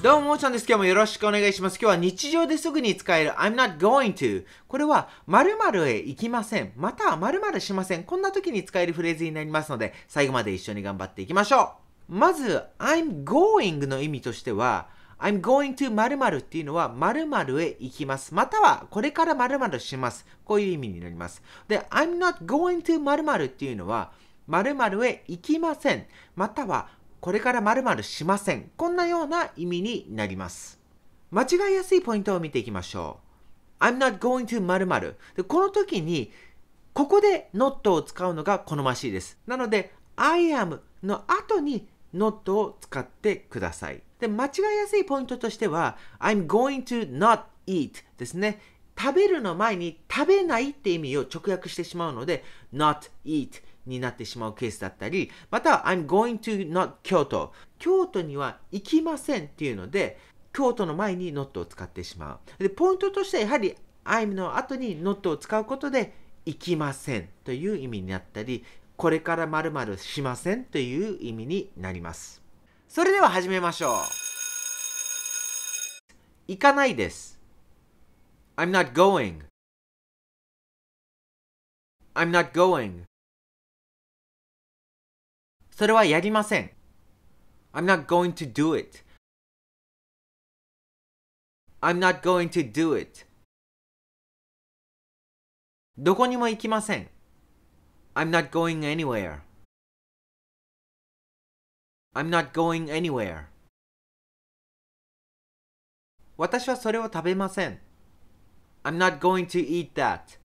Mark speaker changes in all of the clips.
Speaker 1: どうも、おーちゃんです。今日もよろしくお願いします。今日は日常ですぐに使える I'm not going to これは〇〇へ行きません。または〇〇しません。こんな時に使えるフレーズになりますので、最後まで一緒に頑張っていきましょう。まず、I'm going の意味としては、I'm going to 〇〇っていうのは〇〇へ行きます。またはこれから〇〇します。こういう意味になります。で、I'm not going to 〇〇っていうのは、〇〇へ行きません。またはこれからまるしません。こんなような意味になります。間違いやすいポイントを見ていきましょう。I'm not going to 〇〇でこの時に、ここで not を使うのが好ましいです。なので、I am の後に not を使ってください。で、間違いやすいポイントとしては、I'm going to not eat ですね。食べるの前に食べないって意味を直訳してしまうので、not eat になってしまうケースだったり、または I'm going to not 京都。京都には行きませんっていうので、京都の前に not を使ってしまう。で、ポイントとしてはやはり I'm の後に not を使うことで、行きませんという意味になったり、これからまるまるしませんという意味になります。それでは始めましょう。
Speaker 2: 行かないです。I'm not going. I'm not going. それはやりません。I'm not going to do it. I'm not going to do it. どこにも行きません。I'm not going anywhere. I'm not going anywhere. 私はそれを食べません。I'm not going to eat that.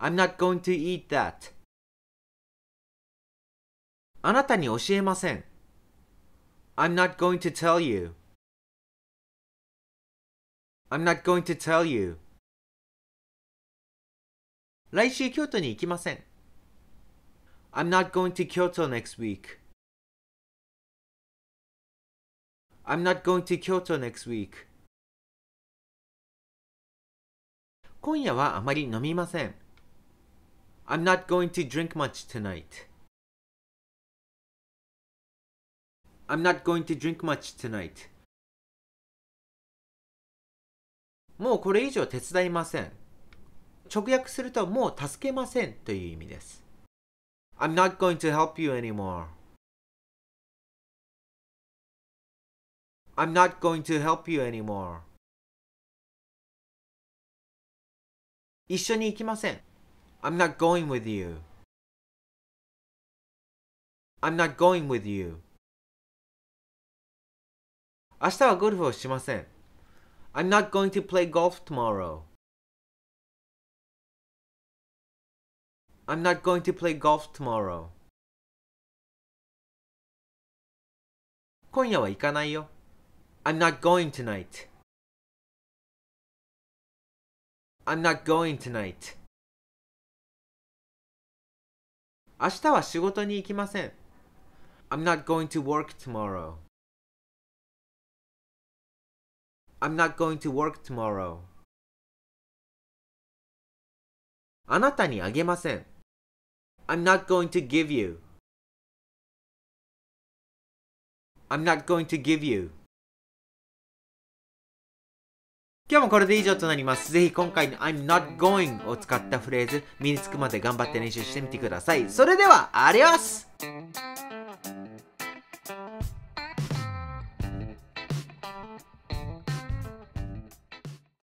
Speaker 2: I'm not going to eat that. あなたに教えません。I'm not going to tell you. I'm not going to tell you. 来週京都に行きません。I'm not going to Kyoto next week. I'm not going to Kyoto next week.
Speaker 1: 今夜はあまり飲みません。I'm not going to drink much tonight.
Speaker 2: I'm not going to drink much tonight. もうこれ以上手伝いません。直訳するともう助けませんという意味です。I'm not going to help you anymore. I'm not going to help you anymore. 一緒に行きません。I'm not going with you. I'm not going with you. 明日はゴルフをしません。I'm not going to play golf tomorrow. I'm not going to play golf tomorrow. 今夜は行かないよ。I'm not going tonight. I'm not going tonight. 明日は仕事に行きません。I'm not going to work tomorrow. I'm not going to work tomorrow. あなたにあげません。I'm not going to give you. I'm not going to give you. 今日もこれで以上となります。ぜひ今回の I'm
Speaker 1: not going を使ったフレーズ、身につくまで頑張って練習してみてください。それでは、アデ
Speaker 2: ィオス